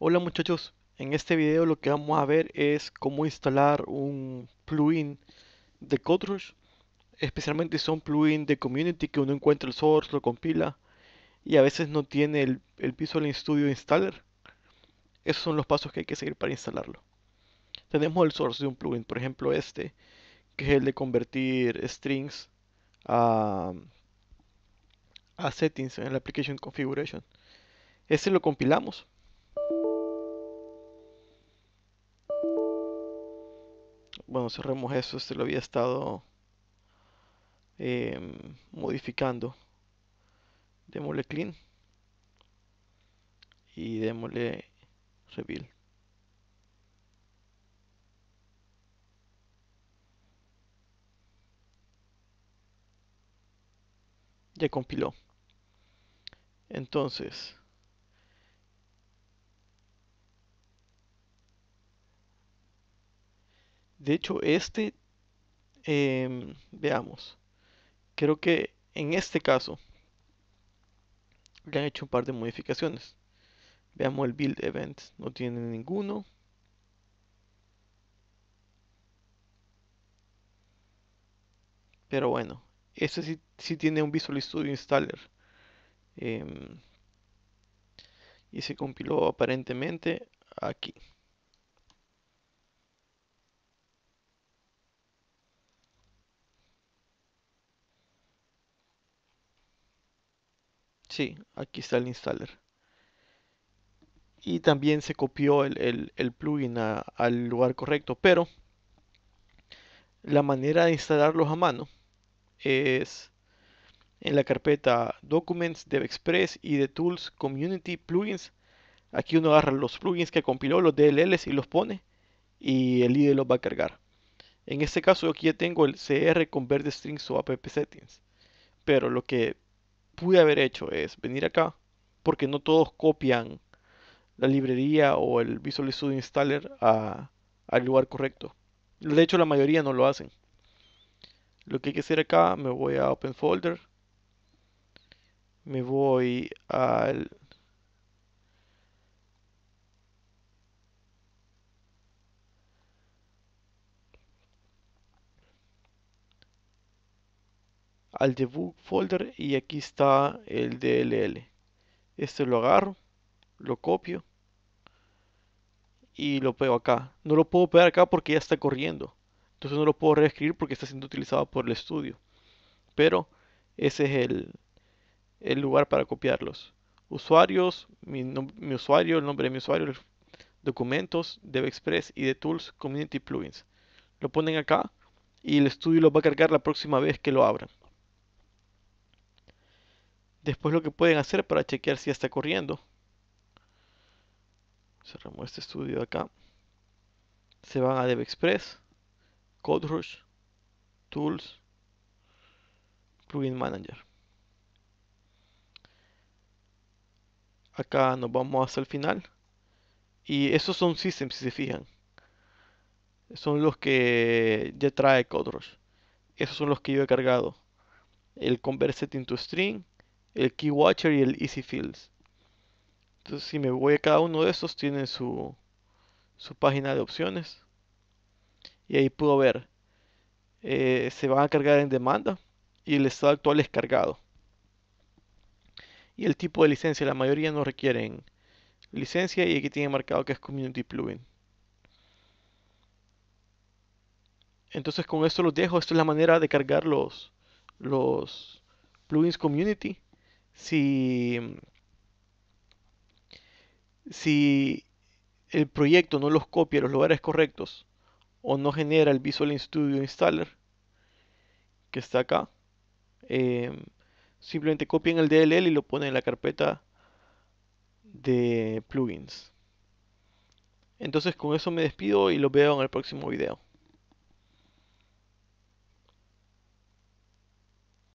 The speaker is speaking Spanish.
Hola muchachos, en este video lo que vamos a ver es cómo instalar un plugin de CodeRush especialmente si son plugin de community que uno encuentra el source, lo compila y a veces no tiene el, el Visual Studio Installer esos son los pasos que hay que seguir para instalarlo tenemos el source de un plugin, por ejemplo este que es el de convertir strings a, a settings en la application configuration ese lo compilamos bueno, cerremos eso, este lo había estado em, modificando. Démole clean y démole reveal. Ya compiló. Entonces, De hecho, este, em, veamos, creo que en este caso le han hecho un par de modificaciones. Veamos el build event, no tiene ninguno. Pero bueno, este sí, tiene un Visual Studio Installer. Em, y se compiló aparentemente aquí. Sí, aquí está el installer. Y también se copió el, plugin al lugar correcto, pero la manera de instalarlos a mano es en la carpeta Documents, DevExpress y de Tools, Community, Plugins. Aquí uno agarra los plugins que compiló, los DLLs y los pone y el IDE los va a cargar. En este caso aquí ya tengo el CR Convert Strings o App Settings. Pero lo que pude haber hecho es venir acá, porque no todos copian la librería o el Visual Studio Installer al lugar correcto. De hecho, la mayoría no lo hacen. Lo que hay que hacer acá, me voy a Open Folder, me voy al al debug folder y aquí está el DLL. Este lo agarro, lo copio y lo pego acá. No lo puedo pegar acá porque ya está corriendo. Entonces no lo puedo reescribir porque está siendo utilizado por el estudio. Pero ese es el, el lugar para copiarlos. Usuarios, mi, usuario, el nombre de mi usuario, documentos, Express y de Tools Community Plugins. Lo ponen acá y el estudio lo va a cargar la próxima vez que lo abran. Después lo que pueden hacer para chequear si ya está corriendo. Cerramos este estudio de acá. Se van a DevExpress, Code Tools, Plugin Manager. Acá nos vamos hasta el final. Y esos son systems, si se fijan. Son los que ya trae CodeRush. Esos son los que yo he cargado. El Convert Setting to String, el KeyWatcher y el Easy Fields. Entonces si me voy a cada uno de estos tiene su, su página de opciones. Y ahí puedo ver. Eh, se van a cargar en demanda y el estado actual es cargado. Y el tipo de licencia, la mayoría no requieren licencia y aquí tiene marcado que es Community Plugin. Entonces con esto los dejo. Esta es la manera de cargar los, los plugins Community si, si el proyecto no los copia a los lugares correctos o no genera el Visual Studio Installer que está acá, em, simplemente copian el DLL y lo ponen en la carpeta de plugins. Entonces con eso me despido y los veo en el próximo video.